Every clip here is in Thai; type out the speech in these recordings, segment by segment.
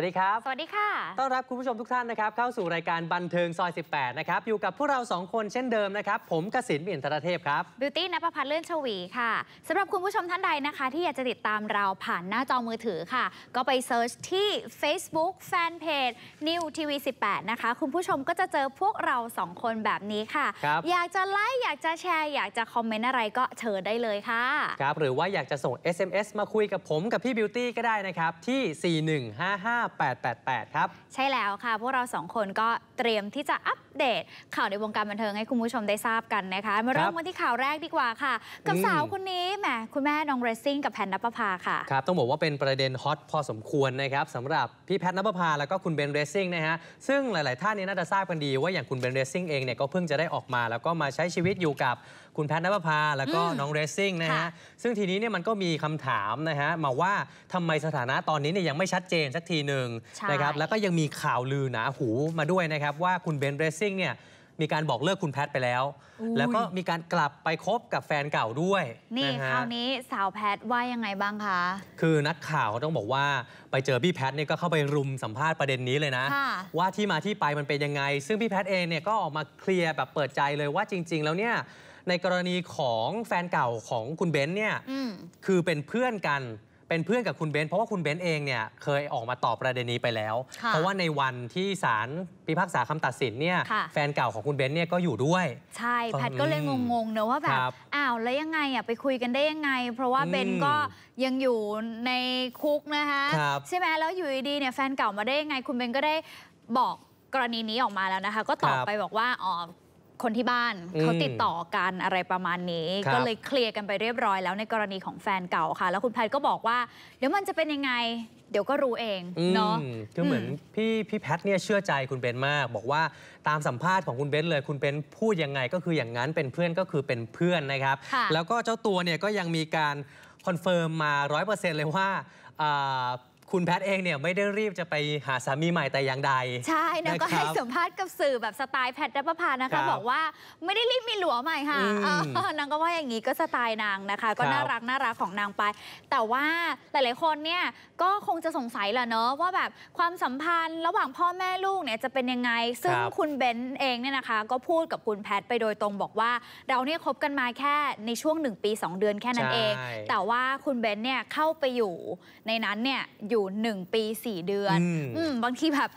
วัสดีครับ สวัสดีค่ะ ต้อนรับคุณผู้ชมทุกท่านนะครับ เข้าสู่รายการบันเทิงซอย 18 นะครับ อยู่กับพวกเรา 2 คนเช่นเดิมนะครับ ผมกสินเลียนธรเทพครับบิวตี้นภพัฒน์เลื่อนชวีค่ะสำหรับคุณผู้ชมท่านใดนะคะ ที่อยากจะติดตามเราผ่านหน้าจอมือถือค่ะ ก็ไปเซิร์ชที่ Facebook Fanpage New TV 18 นะคะคุณผู้ชมก็จะเจอพวกเรา 2 คนแบบนี้ค่ะคอยากจะไลค์อยากจะแชร์ อยากจะคอมเมนต์อะไรก็เชิญได้เลยค่ะครับหรือว่าอยากจะส่ง SMS มาคุยกับผมกับพี่บิวตี้ก็ได้นะครับที่ 4 1 5 5 5888 ครับ ใช่แล้วค่ะ พวกเราสองคนก็เตรียมที่จะอัปเดตข่าวในวงการบันเทิงให้คุณผู้ชมได้ทราบกันนะคะมาเริ่มกันที่ข่าวแรกดีกว่าค่ะ กับสาวคนนี้แหมคุณแม่น้องเรซิ่งกับแพนนภาค่ะ ครับ ต้องบอกว่าเป็นประเด็นฮอตพอสมควรนะครับสำหรับพี่แพนนภาแล้วก็คุณเบนเรซิ่งนะฮะซึ่งหลาย ๆ ท่านนี้น่าจะทราบกันดีว่าอย่างคุณเบนเรซิ่งเองเนี่ยก็เพิ่งจะได้ออกมา แล้วก็มาใช้ชีวิตอยู่กับคุณแพทย์นภพาแล้วก็น้องเรซซิ่งนะฮะ ซึ่งทีนี้เนี่ยมันก็มีคำถามนะฮะมาว่าทำไมสถานะตอนนี้เนี่ยยังไม่ชัดเจนสักทีหนึ่งนะครับ แล้วก็ยังมีข่าวลือหนาหูมาด้วยนะครับว่าคุณเบนเรซซิ่งเนี่ยมีการบอกเลิกคุณแพทย์ไปแล้ว แล้วก็มีการกลับไปคบกับแฟนเก่าด้วย นี่คราวนี้สาวแพทย์ว่ายังไงบ้างคะ คือนักข่าวต้องบอกว่าไปเจอพี่แพทยเนี่ยก็เข้าไปรุมสัมภาษณ์ประเด็นนี้เลยนะ ว่าที่มาที่ไปมันเป็นยังไง ซึ่งพี่แพทย์เองเนี่ยก็ออกมาเคลียร์แบบเปิดใจเลยว่าจริง ๆแล้วเนี่ยในกรณีของแฟนเก่าของคุณเบนซ์เนี่ยคือเป็นเพื่อนกันเป็นเพื่อนกับคุณเบนซ์เพราะว่าคุณเบนซ์เองเนี่ยเคยออกมาตอบประเด็นนี้ไปแล้ว เพราะว่าในวันที่ศาลพิพากษาคำตัดสินเนี่ยแฟนเก่าของคุณเบนซ์เนี่ยก็อยู่ด้วยใช่แพทก็เลยงงๆนะว่าแบบอ้าวแล้วยังไงอ่ะไปคุยกันได้ยังไง เพราะว่าเบนซ์ก็ยังอยู่ในคุกนะคะใช่ไหมแล้วอยู่ดีเนี่ยแฟนเก่ามาได้ยังไง คุณเบนซ์ก็ได้บอกกรณีนี้ออกมาแล้วนะคะ ก็ตอบไปบอกว่าอ๋อคนที่บ้านเขาติดต่อกันอะไรประมาณนี้ก็เลยเคลียร์กันไปเรียบร้อยแล้วในกรณีของแฟนเก่าค่ะ แล้วคุณแพทก็บอกว่า เดี๋ยวมันจะเป็นยังไงเดี๋ยวก็รู้เองเนาะคือเหมือนพี่พี่แพทเนี่ยเชื่อใจคุณเบนมาก บอกว่าตามสัมภาษณ์ของคุณเบนเลย คุณเบนพูดยังไงก็คืออย่างนั้นเป็นเพื่อนก็คือเป็นเพื่อนนะครับ แล้วก็เจ้าตัวเนี่ยก็ยังมีการคอนเฟิร์มมา100%เลยว่าคุณแพทเองเนี่ยไม่ได้รีบจะไปหาสามีใหม่แต่อย่างใดใช่นางก็ให้สัมภาษณ์กับสื่อแบบสไตล์แพทรับประพานะคคะบบอกว่าไม่ได้รีบมีหลัวใหม่ค่ะนางก็ว่าอย่างนี้ก็สไตล์นางนะคะ ก็น่ารักน่ารักของนางไป แต่ว่าหลายๆคนเนี่ยก็คงจะสงสัยแหละเนาะว่าแบบความสัมพันธ์ ระหว่างพ่อแม่ลูกเนี่ยจะเป็นยังไง ซึ่งคคุณเบน์เองเนี่ยนะคะ ก็พูดกับคุณแพทไปโดยตรงบอกว่าเราเนี่ยคบกันมาแค่ในช่วงหนึ่งปีสองเดือนแค่นั้นเอง แต่ว่าคุณเบน์เนี่ยเข้าไปอยู่ในนั้นเนี่ยอยูู่่1ปี 4 เดือน บางทีแบบ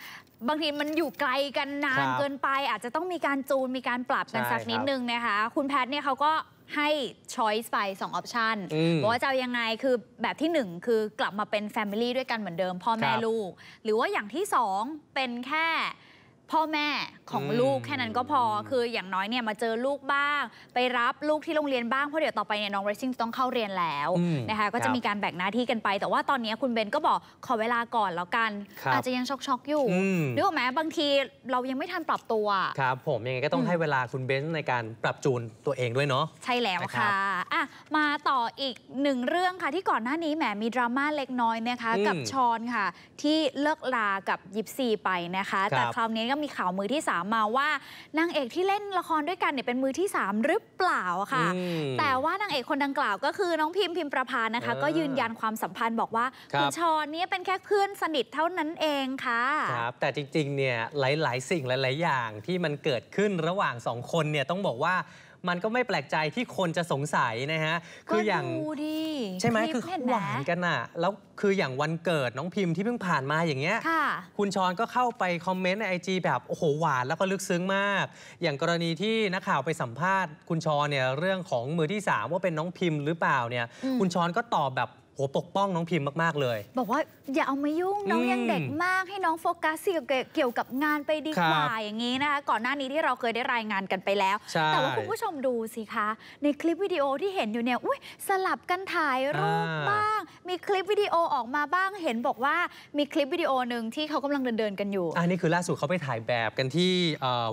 บางทีมันอยู่ไกลกันนานเกินไป อาจจะต้องมีการจูนมีการปรับกันสักนิดนึงนะคะ คุณแพทเนี่ยเขาก็ให้ช้อยส์ไป2องออปชันบอกว่าจะยังไงคือแบบที่ 1 คือกลับมาเป็นแฟมิลี่ด้วยกันเหมือนเดิม พ่อแม่ลูก หรือว่าอย่างที่ 2 เป็นแค่พ่อแม่ของลูกแค่นั้นก็พอคืออย่างน้อยเนี่ยมาเจอลูกบ้าง ไปรับลูกที่โรงเรียนบ้างเพราะเดี๋ยวต่อไปเนี่ยน้องเรซิ่งต้องเข้าเรียนแล้วนะคะก็จะมีการแบ่งหน้าที่กันไป แต่ว่าตอนนี้คุณเบนก็บอกขอเวลาก่อนแล้วกัน อาจจะยังช็อกๆอยู่หรือว่ไหมบางทีเรายังไม่ทันปรับตัวครับผมยังไงก็ต้องให้เวลา คุณเบนในการปรับจูนตัวเองด้วยเนาะใช่แล้วค่ะอ่ะมาต่ออีกหนึ่งเรื่องค่ะที่ก่อนหน้านี้แหมมีดราม่าเล็กน้อยนะคะกับชอนค่ะ ที่เลิกลากับยิปซีไปนะคะ แต่คราวนี้ก็มีข่าวมือที่3มาว่านางเอกที่เล่นละครด้วยกันเนี่ยเป็นมือที่ 3 หรือเปล่าค่ะ แต่ว่านางเอกคนดังกล่าวก็คือน้องพิมพิมประพานะคะ ก็ยืนยันความสัมพันธ์บอกว่าคุณชอนนี่เป็นแค่เพื่อนสนิทเท่านั้นเองค่ะครับแต่จริงๆเนี่ยหลายๆสิ่งหลายๆ อย่างที่มันเกิดขึ้นระหว่าง 2 คนเนี่ยต้องบอกว่ามันก็ไม่แปลกใจที่คนจะสงสัยนะฮะ คืออย่าง ใช่ไหม คือหวานกันอ่ะ แล้วคืออย่างวันเกิดน้องพิมพ์ที่เพิ่งผ่านมาอย่างเงี้ยคุณชอนก็เข้าไปคอมเมนต์ในไอจีแบบ โอ้โห หวานแล้วก็ลึกซึ้งมาก อย่างกรณีที่นักข่าวไปสัมภาษณ์คุณชอนเนี่ยเรื่องของมือที่ 3 ว่าเป็นน้องพิมพ์หรือเปล่าเนี่ย คุณชอนก็ตอบแบบโหปกป้องน้องพิมพ์มาก ๆ เลย บอกว่าอย่าเอามายุ่งน้องยังเด็กมากให้น้องโฟกัสเกี่ยวกับงานไปดีกว่าอย่างนี้นะคะก่อนหน้านี้ที่เราเคยได้รายงานกันไปแล้วแต่ว่าคุณผู้ชมดูสิคะ ในคลิปวิดีโอที่เห็นอยู่เนี่ยอุ้ยสลับกันถ่ายรูปบ้าง มีคลิปวิดีโอออกมาบ้าง เห็นบอกว่ามีคลิปวิดีโอหนึ่งที่เขากำลังเดินเดินกันอยู่อันนี้คือล่าสุดเขาไปถ่ายแบบกันที่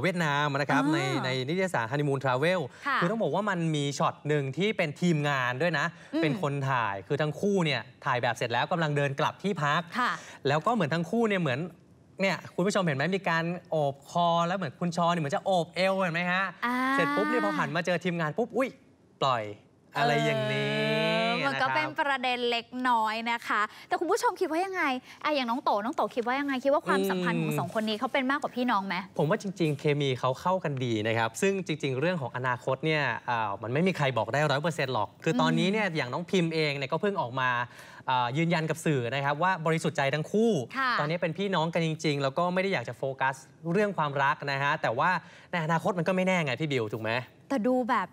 เวียดนามนะครับในในนิตยสารฮันนีมูนทราเวลคือต้องบอกว่ามันมีช็อตหนึ่งที่เป็นทีมงานด้วยนะเป็นคนถ่ายคือทั้งคูู่่เนี่ยถ่ายแบบเสร็จแล้วกำลังเดินกลับที่พัก แล้วก็เหมือนทั้งคู่เนี่ยเหมือน เนี่ยคุณผู้ชมเห็นไหมมีการโอบคอ แล้วเหมือนคุณชอเนี่ยเหมือนจะโอบเอวเห็นไหมฮะ เสร็จปุ๊บเนี่ยพอหันมาเจอทีมงาน ปุ๊บอุ้ยปล่อยอะไรอย่างนี้นก็เป็นประเด็นเล็กน้อยนะคะ แต่คุณผู้ชมคิดว่ายังไงไอ้อย่างน้องโตน้องโตคิดว่ายังไงคิดว่าความสัมพันธ์ของสองคนนี้เขาเป็นมากกว่าพี่น้องไหมผมว่าจริง ๆ เคมีเขาเข้ากันดีนะครับ ซึ่งจริง ๆ เรื่องของอนาคตเนี่ยมันไม่มีใครบอกได้ร้อยเปอร์เซ็นต์หรอก คือตอนนี้เนี่ยอย่างน้องพิมพ์เองเนี่ยก็เพิ่งออกมายืนยันกับสื่อนะครับว่าบริสุทธิ์ใจทั้งคู่ ตอนนี้เป็นพี่น้องกันจริงๆแล้วก็ไม่ได้อยากจะโฟกัสเรื่องความรักนะฮะแต่ว่าในอนาคตมันก็ไม่แน่ไงพี่บิวถูกไหมแต่ดูแบบ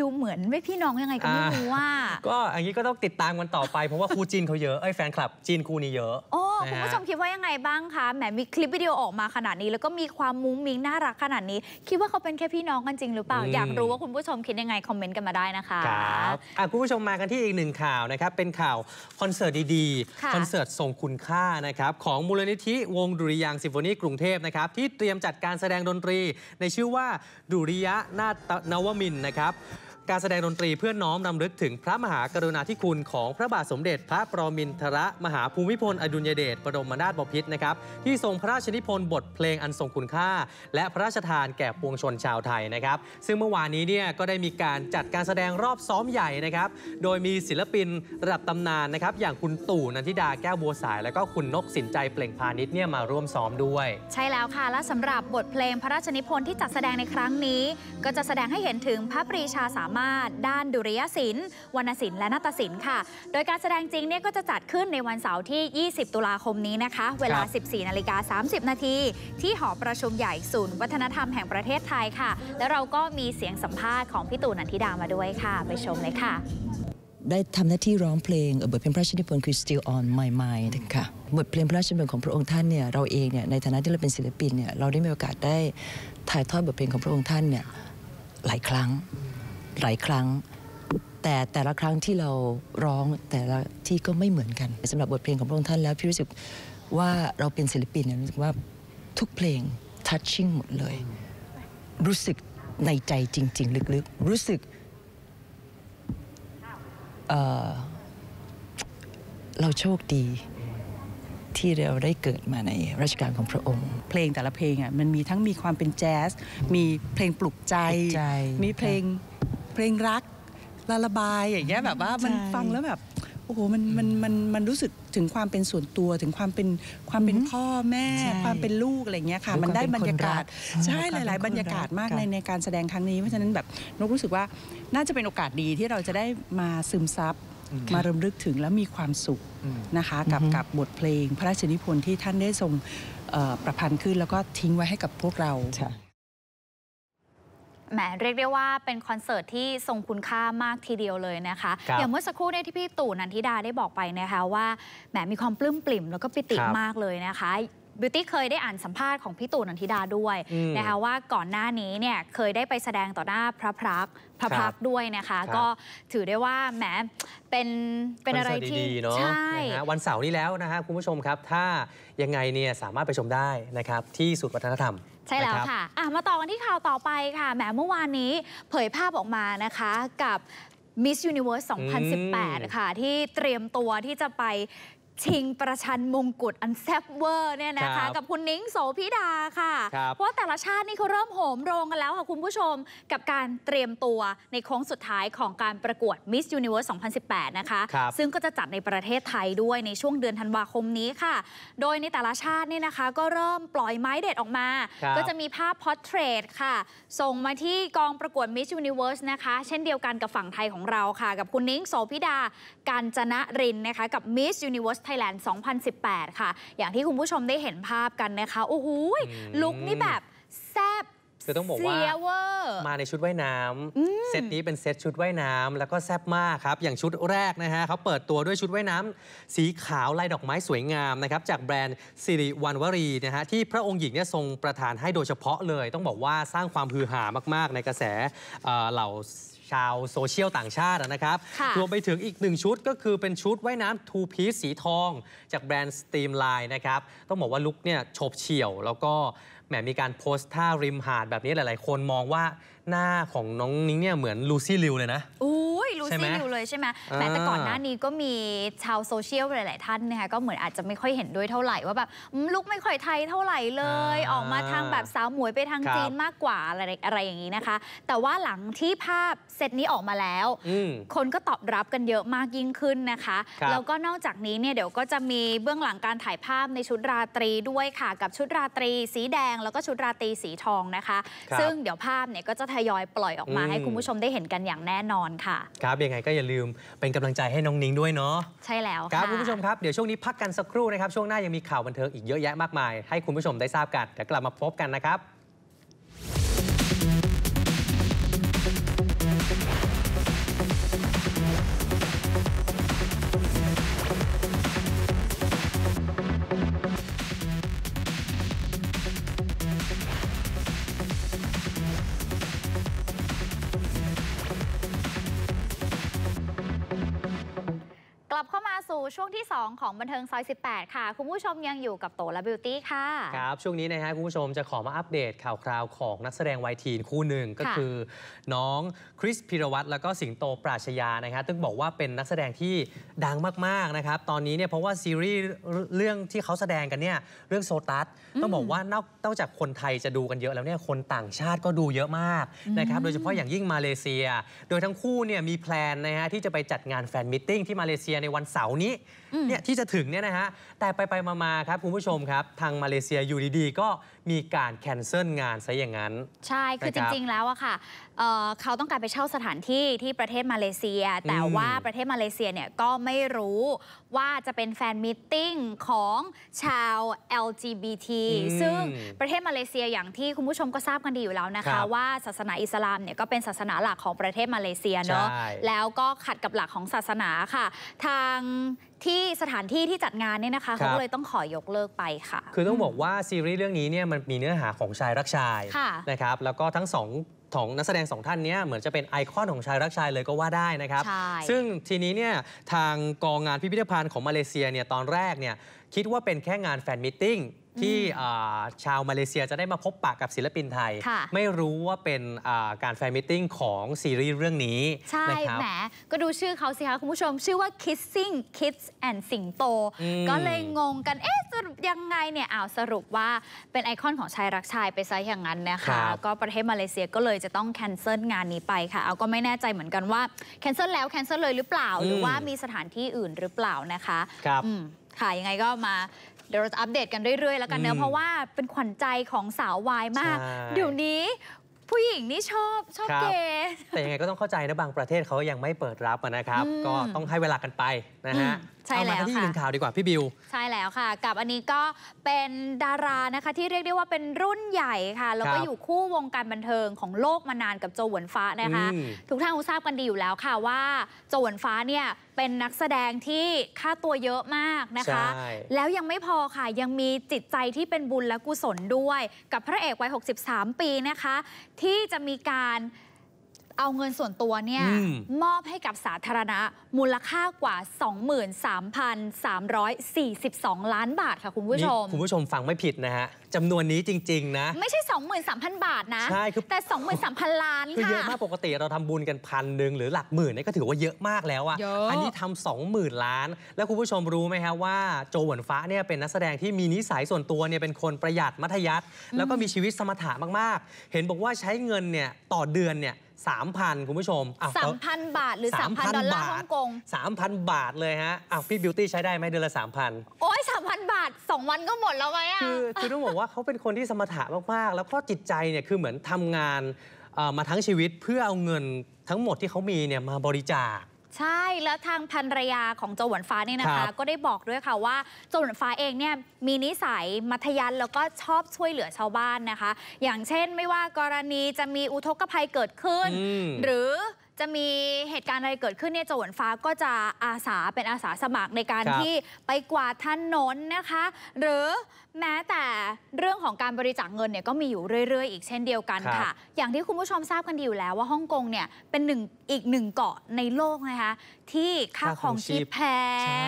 ดูเหมือนไม่พี่น้องยังไงก็ไม่รู้ว่าก็อันนี้ก็ต้องติดตามกันต่อไปเพราะว่าครูจีนเขาเยอะไอ้แฟนคลับ จีนครูนี่เยอะโอ้คุณผู้ชมคิดว่ายังไงบ้างคะแหมมีคลิปวิดีโอออกมาขนาดนี้ แล้วก็มีความมุ้งมิ้งน่ารักขนาดนี้ คิดว่าเขาเป็นแค่พี่น้องกันจริงหรือเปล่าอยากรู้ว่าคุณผู้ชมคิดยังไงคอมเมนต์กันมาได้นะคะครับคุณผู้ชมมากันที่อีกหนึ่งข่าวนะครับเป็นข่าวคอนเสิร์ตดีๆคอนเสิร์ตทรงคุณค่านะครับของมูลนิธิวงดุริยางซิมโฟนีกรุงเทพนะครับที่เตรียมจัดการแสดงดนตรีในชื่อว่าดุริยะนาตนวมินนะครับการแสดงดนตรีเพื่อน้อมนำลึกถึงพระมหากรุณาธิคุณของพระบาทสมเด็จพระปรมินทรมหาภูมิพล อดุลยเดชบรมนาถบพิตรนะครับที่ทรงพระราชนิพนธ์บทเพลงอันทรงคุณค่า และพระราชทานแก่ปวงชนชาวไทยนะครับซึ่งเมื่อวานนี้เนี่ยก็ได้มีการจัดการแสดงรอบซ้อมใหญ่นะครับโดยมีศิลปินระดับตำนานนะครับอย่างคุณตู่นันทิดาแก้วบัวสาย และก็คุณนกสินใจเปล่งพาณิชย์เนี่ยมาร่วมซ้อมด้วยใช่แล้วค่ะและสำหรับบทเพลงพระราชนิพนธ์ที่จัดแสดงในครั้งนี้ ก็จะแสดงให้เห็นถึงพระปรีชาสามามารถด้านดุริยศิลป์วรรณศิลป์และนาฏศิลป์ค่ะ โดยการแสดงจริงเนี่ยก็จะจัดขึ้นในวันเสาร์ที่ 20 ตุลาคมนี้นะคะ เวลา 14นาฬิกา30 นาทีที่หอประชุมใหญ่ศูนย์วัฒนธรรมแห่งประเทศไทยค่ะ แล้วเราก็มีเสียงสัมภาษณ์ของพี่ตู่นันทิดา มาด้วยค่ะ ไปชมเลยค่ะ ได้ทำหน้าที่ร้องเพลงบทเพลงพระราชนิพนธ์คือ Still on My Mind ค่ะบทเพลงพระราชนิพนธ์ของพระองค์ท่านเนี่ย เราเองเนี่ยในฐานะที่เราเป็นศิลปินเนี่ย เราได้มีโอกาสได้ถ่ายทอดบทเพลงของพระองค์ท่านเนี่ยหลายครั้งหลายครั้งแต่แต่ละครั้งที่เราร้องแต่ละที่ก็ไม่เหมือนกันสำหรับบทเพลงของพระองค์ท่านแล้วพี่รู้สึกว่าเราเป็นศิลปินรู้สึกว่าทุกเพลงทัชชิ่งหมดเลย รู้สึกในใจจริงๆลึกๆ รู้สึกเเราโชคดีที่เราได้เกิดมาในรัชกาลของพระองค์ เพลงแต่ละเพลงอ่ะมันมีทั้งมีความเป็นแจ๊สมีเพลงปลุกใจมีเพลงเพลงรัก ลาละบายอย่างเงี้ยแบบว่ามันฟังแล้วแบบโอ้โหมันมันมันมันรู้สึกถึงความเป็นส่วนตัว ถึงความเป็นความเป็นพ่อแม่ความเป็นลูกอะไรเงี้ยค่ะมันได้บรรยากาศ ใช่หลาย ๆ บรรยากาศมากในในการแสดงครั้งนี้เพราะฉะนั้นแบบนกรู้สึกว่าน่าจะเป็นโอกาสดีที่เราจะได้มาซึมซับมารำลึกถึงและมีความสุขนะคะ กับกับบทเพลง พระราชนิพนธ์ที่ท่านได้ทรงประพันธ์ขึ้นแล้วก็ทิ้งไว้ให้กับพวกเราแหมเรียกได้ว่าเป็นคอนเสิร์ตที่ทรงคุณค่ามากทีเดียวเลยนะคะคอย่างเมื่อสักครู่เนี่ยที่พี่ตู่นันทิดาได้บอกไปนะคะว่าแหมมีความปลื้มปลิ่มแล้วก็ปิติมากเลยนะคะบิวตี้เคยได้อ่านสัมภาษณ์ของพี่ตู่นันทิดาด้วยนะคะว่าก่อนหน้านี้เนี่ยเคยได้ไปแสดงต่อหน้าพระพรักพระพักด้วยนะคะ ก็ถือได้ว่าแหมเป็นเป็นอะไรที่ดีเใช่วันเสาร์นี้แล้วนะครับคุณผู้ชมครับ ถ้ายังไงเนี่ยสามารถไปชมได้นะครับที่สุดวัฒนธรรมใช่แล้วค่ะะมาต่อกันที่ข่าวต่อไปค่ะ แหม เมื่อวานนี้เผยภาพออกมานะคะกับ Miss Universe 2018 ค่ะ ที่เตรียมตัวที่จะไปชิงประชันมงกุฎอันแซ่บเวอร์เนี่ยนะคะกับคุณนิ้งโสพิดาค่ะ เพราะแต่ละชาตินี่เขาเริ่มโหมโรงกันแล้วค่ะ คุณผู้ชมกับการเตรียมตัวในโค้งสุดท้ายของการประกวด Miss Universe 2018 นะคะซึ่งก็จะจัดในประเทศไทยด้วยในช่วงเดือนธันวาคมนี้ค่ะ โดยในแต่ละชาตินี่นะคะก็เริ่มปล่อยไม้เด็ดออกมา ก็จะมีภาพพอร์เทรตค่ะส่งมาที่กองประกวด Miss Universe นะคะ เช่นเดียวกันกับฝั่งไทยของเราค่ะ กับคุณนิ้งโสพิดากัญจนะรินนะคะกับ Miss Universe ไทยแลนด์ 2018 ค่ะ อย่างที่คุณผู้ชมได้เห็นภาพกันนะคะ โอ้โหลุกนี่แบบแซบคือต้องบอกว่ามาในชุดว่ายน้ำ เซตนี้เป็นเซตชุดว่ายน้ำแล้วก็แซ่บมากครับ อย่างชุดแรกนะฮะเขาเปิดตัวด้วยชุดว่ายน้ำสีขาวลายดอกไม้สวยงามนะครับจากแบรนด์สิริวันวรีนะฮะที่พระองค์หญิงเนี่ยทรงประทานให้โดยเฉพาะเลย ต้องบอกว่าสร้างความฮือหามาก ๆ ในกระแสเหล่าชาวโซเชียลต่างชาตินะครับ รวมไปถึงอีกหนึ่งชุดก็คือเป็นชุดว่ายน้ำทูพีสสีทองจากแบรนด์ Steamline นะครับ ต้องบอกว่าลุกเนี่ยโฉบเฉี่ยว แล้วก็แหมมีการโพสต์ท่า ริมหาดแบบนี้หลายๆคนมองว่าหน้าของน้องนิ้งเนี่ยเหมือนลูซี่ลิวเลยนะอุ้ยลูซี่ลิวเลยใช่ไหมแม้แต่ก่อนหน้านี้ก็มีชาวโซเชียลหลาย ๆ ท่านนะคะก็เหมือนอาจจะไม่ค่อยเห็นด้วยเท่าไหร่ว่าแบบลุกไม่ค่อยไทยเท่าไหร่เลย ออกมาทางแบบสาวหมวยไปทางจีนมากกว่าอะไรอะไรอย่างนี้นะคะ แต่ว่าหลังที่ภาพเซตนี้ออกมาแล้วคนก็ตอบรับกันเยอะมากยิ่งขึ้นนะคะคแล้วก็นอกจากนี้เนี่ยเดี๋ยวก็จะมีเบื้องหลังการถ่ายภาพในชุดราตรีด้วยค่ะ กับชุดราตรี สีแดงแล้วก็ชุดราตรีสีทองนะคะ ซึ่งเดี๋ยวภาพเนี่ยก็จะทยอยปล่อยออกมา ให้คุณผู้ชมได้เห็นกันอย่างแน่นอนค่ะครับยังไงก็อย่าลืมเป็นกำลังใจให้น้องนิ้งด้วยเนาะใช่แล้วครับคุณผู้ชมครับเดี๋ยวช่วงนี้พักกันสักครู่นะครับช่วงหน้ายังมีข่าวบันเทิงอีกเยอะแยะมากมายให้คุณผู้ชมได้ทราบกัน เดี๋ยวกลับมาพบกันนะครับช่วงที่ 2 ของบันเทิงซอย18 ค่ะ คุณผู้ชมยังอยู่กับโตและบิวตี้ค่ะ ครับ ช่วงนี้นะฮะคุณผู้ชมจะขอมาอัปเดตข่าวคราวของนักแสดงวัยทีนคู่หนึ่งก็คือ น้อง คริสพิรวัตรแล้วก็สิงโตปราชญานะครับซึ่งบอกว่าเป็นนักแสดงที่ดังมากๆนะครับตอนนี้เนี่ยเพราะว่าซีรีส์เรื่องที่เขาแสดงกันเนี่ยเรื่องโซตัส ต้องบอกว่านอกจากคนไทยจะดูกันเยอะแล้วเนี่ยคนต่างชาติก็ดูเยอะมากนะครับโดยเฉพาะอย่างยิ่งมาเลเซีย โดยทั้งคู่เนี่ยมีแพลนนะฮะที่จะไปจัดงานแฟนมิทติ้งที่มาเลเซียในวันเสาร์นี้เนี่ยที่จะถึงเนี่ยนะฮะ แต่ไปไปมาาครับคุณผู้ชมครับ ทางมาเลเซียอยู่ดีๆก็มีการแคนเซิลงานซะอย่างนั้น ใช่ คือจริงๆแล้วอะค่ะเเขาต้องการไปเช่าสถานที่ที่ประเทศมาเลเซีย แต่ว่าประเทศมาเลเซียเนี่ยก็ไม่รู้ว่าจะเป็นแฟนมิทติ้งของชาว LGBT ซึ่งประเทศมาเลเซียอย่างที่คุณผู้ชมก็ทราบกันดีอยู่แล้วนะคะว่าศาสนาอิสลามเนี่ยก็เป็นศาสนาหลักของประเทศมาเลเซียเนาะแล้วก็ขัดกับหลักของศาสนาค่ะ ทางที่สถานที่ที่จัดงานเนี่ยนะคะเขาเลยต้องขอยกเลิกไปค่ะ คือต้องบอกว่าซีรีส์เรื่องนี้เนี่ยมันมีเนื้อหาของชายรักชายนะครับแล้วก็ทั้งสองของนักแสดงสองท่านนี้เหมือนจะเป็นไอคอนของชายรักชายเลยก็ว่าได้นะครับซึ่งทีนี้เนี่ยทางกองงานพิพิธภัณฑ์ของมาเลเซียเนี่ยตอนแรกเนี่ยคิดว่าเป็นแค่งานแฟนมิทติ้งที่ชาวมาเลเซียจะได้มาพบปะกับศิลปินไทย ไม่รู้ว่าเป็นการแฟนมิทติ้งของซีรีส์เรื่องนี้ใช่ แหม ก็ดูชื่อเขาสิคะคุณผู้ชม ชื่อว่า Kissing Kids and สิงโตก็เลยงงกันเอ๊ะสรุปยังไงเนี่ยอ้าวสรุปว่าเป็นไอคอนของชายรักชายไปซะอย่างนั้นนะคะก็ประเทศมาเลเซียก็เลยจะต้องแคนเซิลงานนี้ไปค่ะ เอาก็ไม่แน่ใจเหมือนกันว่าแคนเซิลแล้วแคนเซิลเลยหรือเปล่าหรือว่ามีสถานที่อื่นหรือเปล่านะคะครับค่ะยังไงก็มาเดี๋ยวเราจะอัปเดตกันเรื่อยๆแล้วกันเนอะเพราะว่าเป็นขวัญใจของสาววายมากเดี๋ยวนี้ผู้หญิงนี่ชอบชอบเกย์แต่ยังไงก็ต้องเข้าใจนะบางประเทศเขายังไม่เปิดรับนะครับ ก็ต้องให้เวลากันไปนะฮะใช่แล้วค่ะที่หนึ่งข่าวดีกว่าพี่บิว ใช่แล้วค่ะกับอันนี้ก็เป็นดารานะคะที่เรียกได้ว่าเป็นรุ่นใหญ่ค่ะแล้วก็อยู่คู่วงการบันเทิงของโลกมานานกับโจหวนฟ้านะคะทุกท่านคงทราบกันดีอยู่แล้วค่ะว่า โจหวนฟ้าเนี่ยเป็นนักแสดงที่ค่าตัวเยอะมากนะคะ แล้วยังไม่พอค่ะ ยังมีจิตใจที่เป็นบุญและกุศลด้วย กับพระเอกวัย63 ปีนะคะ ที่จะมีการเอาเงินส่วนตัวเนี่ยมอบให้กับสาธารณะ มูลค่ากว่า 23,342 ล้านบาทค่ะคุณผู้ชมคุณผู้ชมฟังไม่ผิดนะฮะจำนวนนี้จริง ๆ นะไม่ใช่ 23,000 บาทนะใช่คือแต่ 23,000 ล้านค่ะคือเยอะมากปกติเราทำบุญกันพันหนึ่งหรือหลักหมื่นนี่ก็ถือว่าเยอะมากแล้วอะอันนี้ทำ 20,000 ล้าน แล้วคุณผู้ชมรู้ไหมฮะว่า โจหวนฟ้าเนี่ยเป็นนักแสดงที่มีนิสัยส่วนตัวเนี่ยเป็นคนประหยัดมัธยัติแล้วก็มีชีวิตสมถะมากๆ เห็นบอกว่าใช้เงินเนี่ยต่อเดือนเนี่ย3,000 คุณผู้ชม3,000 บาทหรือ 3,000 ดอลลาร์ฮ่องกง3,000 บาทเลยฮะอ้าวพี่บิวตี้ใช้ได้ไหมเดือนละ 3,000 โอ้ย3,000 บาท 2 วันก็หมดแล้วไหมอ่ะคือคือต้องบอกว่าเขาเป็นคนที่สมรถะมาก ๆ แล้วก็จิตใจเนี่ยคือเหมือนทำงานมาทั้งชีวิตเพื่อเอาเงินทั้งหมดที่เขามีเนี่ยมาบริจาคใช่แล้วทางภรรยาของโจหวนฟ้าเนี่ยนะคะ ก็ได้บอกด้วยค่ะว่าโจหวนฟ้าเองเนี่ย มีนิสัยมัธยันแล้วก็ชอบช่วยเหลือชาวบ้านนะคะ อย่างเช่นไม่ว่ากรณีจะมีอุทกภัยเกิดขึ้น หรือจะมีเหตุการณ์อะไรเกิดขึ้นเนี่ยโจวนฟ้าก็จะอาสาเป็นอาสาสมัครในการรที่ไปกวาดถนนนะคะ หรือแม้แต่เรื่องของการบริจาคเงินเนี่ยก็มีอยู่เรื่อยๆอีกเช่นเดียวกันคค่ะ อย่างที่คุณผู้ชมทราบกันดีอยู่แล้วว่าฮ่องกงเนี่ย เป็นหนึ่งอีกหนึ่งเกาะในโลกนะคะ ที่ค่าของชีพแพ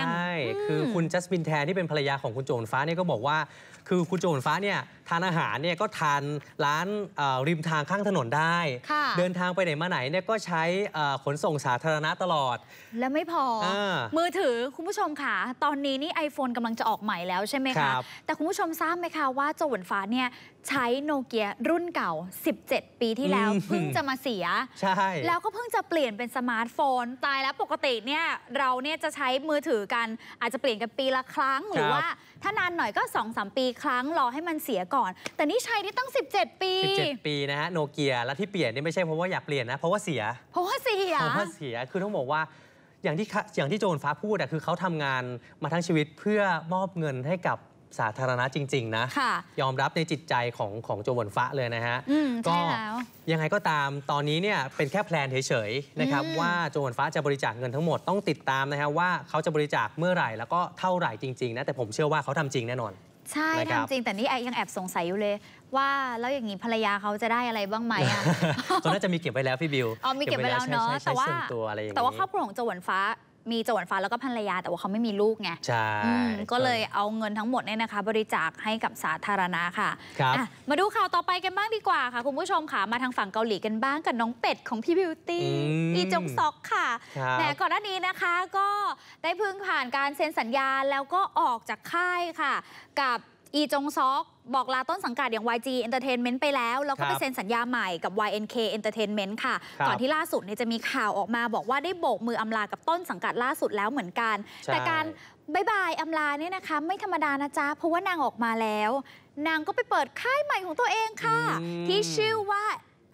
งใช่คือคุณจัสตินแทนที่เป็นภรรยาของคุณโจนฟ้าเนี่ยก็บอกว่า คือคุณโจนฟ้าเนี่ยทานอาหารเนี่ยก็ทานร้านริมทางข้างถนนได้ เดินทางไปไหน มาไหนเนี่ยก็ใช้ขนส่งสาธารณะตลอด และไม่พออมือถือคุณผู้ชมค่ะตอนนี้นี่ iPhone กำลังจะออกใหม่แล้วใช่ไหมคะ แต่คุณผู้ชมทราบไหมคะว่าโจวนฟ้าเนี่ยใช้โนเกียรุ่นเก่า 17 ปีที่แล้ว เพิ่งจะมาเสีย ใช่ แล้วก็เพิ่งจะเปลี่ยนเป็นสมาร์ทโฟน ตายแล้วปกติเนี่ยเราเนี่ยจะใช้มือถือกันอาจจะเปลี่ยนกันปีละครั้งหรือว่าถ้านานหน่อยก็ 2-3 ปีครั้งรอให้มันเสียก่อน่อนแต่นี่ใช้ได้ตั้ง17 ปี17ปีนะฮะโนเกียแล้วที่เปลี่ยนนี่ไม่ใช่เพราะว่าอยากเปลี่ยนนะเพราะว่าเสียเพราะว่าเสียเพราะว่าเสียคือต้องบอกว่าอย่างที่อย่างที่โจนฟ้าพูดอะคือเขาทำงานมาทั้งชีวิตเพื่อมอบเงินให้กับสาธารณะจริง ๆนะยอมรับในจิตใจของของโจวนฟ้าเลยนะฮะก็ยังไงก็ตามตอนนี้เนี่ยเป็นแค่แพลนเฉยๆนะครับว่าโจวนฟ้าจะบริจาคเงินทั้งหมดต้องติดตามนะฮะว่าเขาจะบริจาคเมื่อไหร่ แล้วก็เท่าไหร่จริงๆนะแต่ผมเชื่อว่าเขาทำจริงแน่นอนใช่ทำจริง แต่นี่อยังแอบสงสัยอยู่เลย ว่า แล้วอย่างนี้ภรรยาเขาจะได้อะไรบ้างไหมอ่ะ ตอนนั้นจะมีเก็บไว้แล้วพี่บิว อ๋อมีเก็บไว้แล้วเนาะ แต่ว่า แต่ว่าครอบครัวของจวนฟ้ามีจวนฟ้าแล้วก็ภรรยา แต่ว่าเขาไม่มีลูกไง ใช่ ก็เลยเอาเงินทั้งหมดเนี่ยนะคะ บริจาคให้กับสาธารณะค่ะครับมาดูข่าวต่อไป กันบ้างดีกว่าค่ะ คุณผู้ชมค่ะมาทางฝั่งเกาหลีกันบ้างกับน้องเป็ดของพี่บิวตี้ อีจงซอกค่ะ แหมก่อนหน้านี้นะคะก็ได้พึ่งผ่านการเซ็นสัญญา แล้วก็ออกจาก ค่ายค่ะกับอีจงซอกบอกลาต้นสังกัดอย่าง YG Entertainment ไปแล้ว แล้วก็ไปเซ็นสัญญาใหม่กับ YNK Entertainment ค่ะ ก่อนที่ล่าสุดเนี่ยจะมีข่าวออกมาบอกว่าได้โบกมืออำลากับต้นสังกัดล่าสุดแล้วเหมือนกัน แต่การบายบายอำลาเนี่ยนะคะ ไม่ธรรมดานะจ๊ะ เพราะว่านางออกมาแล้ว นางก็ไปเปิดค่ายใหม่ของตัวเองค่ะ ที่ชื่อว่า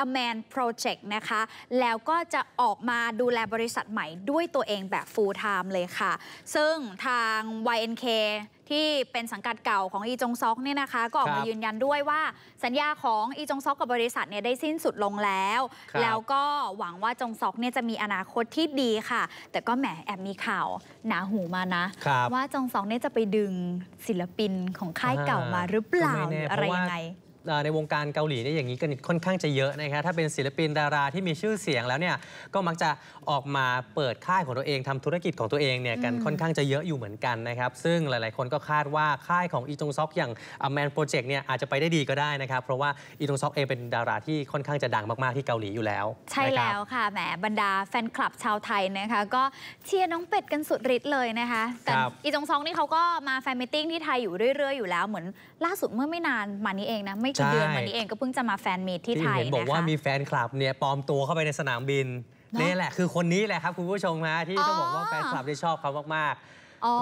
A Man Project นะคะ แล้วก็จะออกมาดูแลบริษัทใหม่ด้วยตัวเองแบบ full time เลยค่ะ ซึ่งทาง YNK ที่เป็นสังกัดเก่าของอีจงซอกเนี่ยนะคะ ก็ออกมายืนยันด้วยว่าสัญญาของอีจงซอกกับบริษัทเนี่ยได้สิ้นสุดลงแล้ว แล้วก็หวังว่าจงซอกเนี่ยจะมีอนาคตที่ดีค่ะ แต่ก็แหมแอบมีข่าวหนาหูมานะ ว่าจงซอกเนี่ยจะไปดึงศิลปินของค่ายเก่ามาหรือเปล่าหรืออะไรยังไงในวงการเกาหลีเนี่ยอย่างนี้กันค่อนข้างจะเยอะนะครับถ้าเป็นศิลปินดาราที่มีชื่อเสียงแล้วเนี่ยก็มักจะออกมาเปิดค่ายของตัวเองทำธุรกิจของตัวเองเนี่ยกันค่อนข้างจะเยอะอยู่เหมือนกันนะครับซึ่งหลายๆคนก็คาดว่าค่ายของอีจงซอกอย่างอแมนโปรเจกต์เนี่ยอาจจะไปได้ดีก็ได้นะครับ เพราะว่าอีจงซอกเองเป็นดาราที่ค่อนข้างจะดังมากๆที่เกาหลีอยู่แล้วใช่แล้วค่ะแหมบรรดาแฟนคลับชาวไทยนะคะก็เชียร์น้องเป็ดกันสุดฤทธิ์เลยนะคะแต่อีจงซอกนี่เขาก็มาแฟนมิทติ้งที่ไทยอยู่เรื่อยๆอยู่แล้วเหมือนล่าสุดเมื่อไม่นานมานี้เองนะไม่กี่เดือนวันนี้เองก็เพิ่งจะมาแฟนมีตที่ไทยนะคะเห็นบอกว่ามีแฟนคลับเนี่ยปลอมตัวเข้าไปในสนามบิน นี่แหละคือคนนี้แหละครับคุณผู้ชมนะที่ต้องบอกว่าแฟนคลับที่ชอบเขามาก ๆอ๋อ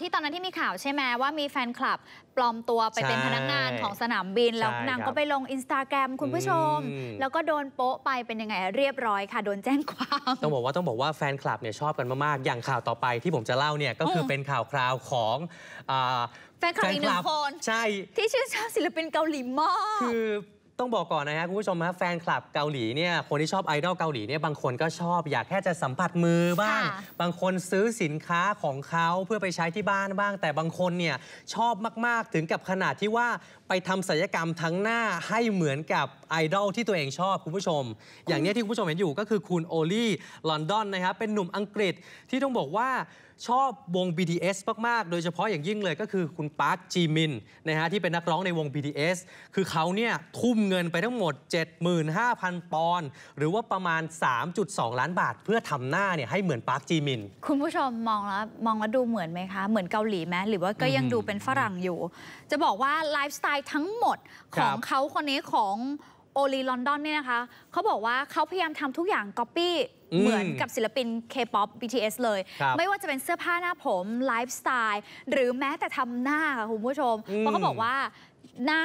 ที่ตอนนั้นที่มีข่าวใช่ไหมว่ามีแฟนคลับ ปลอมตัวไปเป็นพนักงานของสนามบิน แล้วนางก็ไปลงอินสตาแกรมคุณผู้ชม แล้วก็โดนโป๊ะไปเป็นยังไง เรียบร้อยค่ะ โดนแจ้งความต้องบอกว่าต้องบอกว่าแฟนคลับเนี่ยชอบกันมากๆอย่างข่าวต่อไปที่ผมจะเล่าเนี่ย ก็คือเป็นข่าวคราวของแฟนคลับอีกหนึ่งคน ใช่ ที่ชื่อชอบศิลปินเกาหลีมากคือต้องบอกก่อนนะฮะคุณผู้ชมฮะแฟนคลับเกาหลีเนี่ยคนที่ชอบไอดอลเกาหลีเนี่ยบางคนก็ชอบอยากแค่จะสัมผัสมือบ้าง บางคนซื้อสินค้าของเขาเพื่อไปใช้ที่บ้านบ้าง แต่บางคนเนี่ยชอบมาก ๆ ถึงกับขนาดที่ว่าไปทำศัลยกรรมทั้งหน้าให้เหมือนกับไอดอลที่ตัวเองชอบคุณผู้ชม อย่างนี้ที่คุณผู้ชมเห็นอยู่ก็คือคุณโอลี่ลอนดอนนะครับเป็นหนุ่มอังกฤษที่ต้องบอกว่าชอบวง BTS มาก ๆ โดยเฉพาะอย่างยิ่งเลยก็คือคุณปาร์คจีมินนะฮะที่เป็นนักร้องในวง BTS คือเขาเนี่ยทุ่มเงินไปทั้งหมด 75,000 ปอนด์หรือว่าประมาณ 3.2 ล้านบาท เพื่อทำหน้าเนี่ยให้เหมือนปาร์คจีมินคุณผู้ชมมองแล้วมองแล้วดูเหมือนไหมคะเหมือนเกาหลีไหมหรือว่าก็ยังดูเป็นฝรั่งอยู่ จะบอกว่าไลฟ์สไตล์ทั้งหมดของเขาคนนี้ของโอลีลอนดอนเนี่ยนะคะ เขาบอกว่าเขาพยายามทำทุกอย่างก๊อปปี้ เหมือนกับศิลปิน K-POP BTS เลย ไม่ว่าจะเป็นเสื้อผ้าหน้าผม ไลฟ์สไตล์ หรือแม้แต่ทำหน้าค่ะคุณผู้ชมเพราะเขาบอกว่าหน้า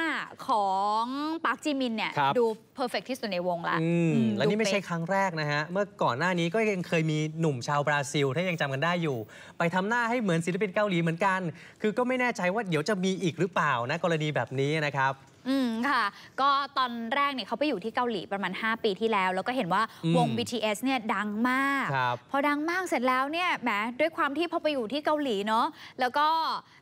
ของปาร์คจีมินเนี่ย ดูเพอร์เฟกที่สุดในวงละและนี่ไม่ใช่ครั้งแรกนะฮะ เมื่อก่อนหน้านี้ก็ยังเคยมีหนุ่มชาวบราซิลถ้ายังจำกันได้อยู่ ไปทำหน้าให้เหมือนศิลปินเกาหลีเหมือนกัน คือก็ไม่แน่ใจว่าเดี๋ยวจะมีอีกหรือเปล่านะกรณีแบบนี้นะครับอืมค่ะก็ตอนแรกเนี่ยเขาไปอยู่ที่เกาหลีประมาณ 5 ปีที่แล้ว แล้วก็เห็นว่าวง BTS เนี่ยดังมาก พอดังมากเสร็จแล้วเนี่ยแหมด้วยความที่พอไปอยู่ที่เกาหลีเนาะแล้วก็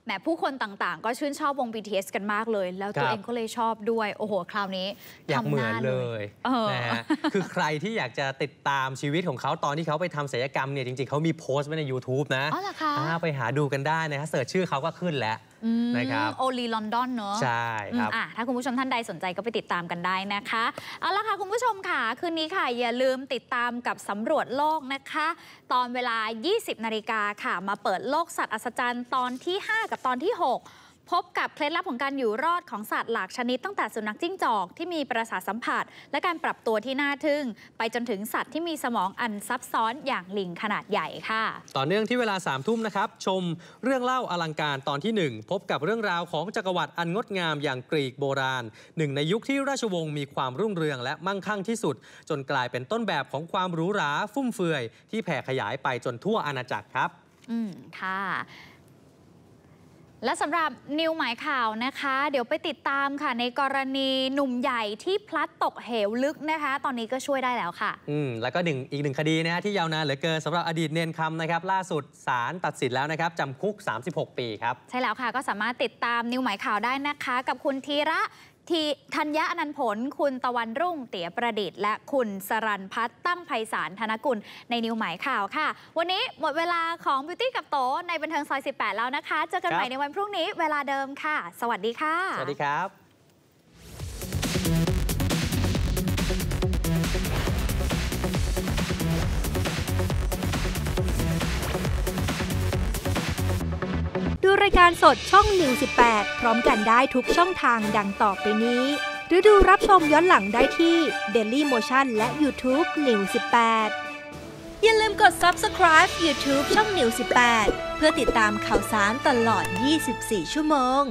แหมผู้คนต่างๆ ก็ชื่นชอบวง BTS กันมากเลย แล้วตัวเองก็เลยชอบด้วยโอ้โหคราวนี้ทำเหทำมือนนเลยเออนะฮะคือใครที่อยากจะติดตามชีวิตของเขาตอนที่เขาไปทำศิลปกรรมเนี่ยจริงๆเขามีโพสต์ไว้ใน YouTube นะอ๋อเหรอคะไปหาดูกันได้นะฮะเสิร์ชชื่อเขาก็ขึ้นแล้วนะครับโอลีลอนดอนเนอะใช่ครับอ่ถ้าคุณผู้ชมท่านใดสนใจก็ไปติดตามกันได้นะคะ เอาละค่ะ คุณผู้ชมค่ะคืนนี้ค่ะ อย่าลืมติดตามกับสำรวจโลกนะคะ ตอนเวลา 20นาฬิกาค่ะ มาเปิดโลกสัตว์อัศจรรย์ตอนที่ 5 กับตอนที่ 6พบกับเคล็ดลับของการอยู่รอดของสัตว์หลากชนิด ตั้งแต่สุนัขจิ้งจอกที่มีประสาทสัมผัส และการปรับตัวที่น่าทึ่ง ไปจนถึงสัตว์ที่มีสมองอันซับซ้อนอย่างลิงขนาดใหญ่ค่ะ ต่อเนื่องที่เวลา3ามทุ่มนะครับ ชมเรื่องเล่าอลังการตอนที่ 1 พบกับเรื่องราวของจักรวรรดิอันงดงามอย่างกรีกโบราณหนึ่ง ในยุคที่ราชวงศ์มีความรุ่งเรืองและมั่งคั่งที่สุด จนกลายเป็นต้นแบบของความหรูหราฟุ่มเฟือยที่แผ่ขยายไปจนทั่วอาณาจักรครับ อืมค่ะและสำหรับนิวหมายข่าวนะคะเดี๋ยวไปติดตามค่ะ ในกรณีหนุ่มใหญ่ที่พลัดตกเหวลึกนะคะ ตอนนี้ก็ช่วยได้แล้วค่ะ อืมแล้วก็หนึ่งอีกหนึ่งคดีนะฮะที่ยาวนานเหลือเกินสำหรับอดีตเนนคำนะครับล่าสุดศาลตัดสินแล้วนะครับจำคุก 36 ปีครับ ใช่แล้วค่ะก็สามารถติดตามนิวหมายข่าวได้นะคะ กับคุณธีระทีธัญญาอนันผล คุณตะวันรุ่ง เตียประดิษฐ์และคุณสรันพัฒตั้งไพศาล ธนกุลในนิวหมายข่าวค่ะ วันนี้หมดเวลาของบิวตี้กับโต ในบันเทิงซอย18 แล้วนะคะ เจอกันใหม่ในวันพรุ่งนี้ เวลาเดิมค่ะ สวัสดีค่ะ สวัสดีครับรายการสดช่อง118 พร้อมกันได้ทุกช่องทางดังต่อไปนี้ หรือดูรับชมย้อนหลังได้ที่ Daily Motion และ YouTube New 18 อย่าลืมกด Subscribe YouTube ช่อง New 18 เพื่อติดตามข่าวสารตลอด 24 ชั่วโมง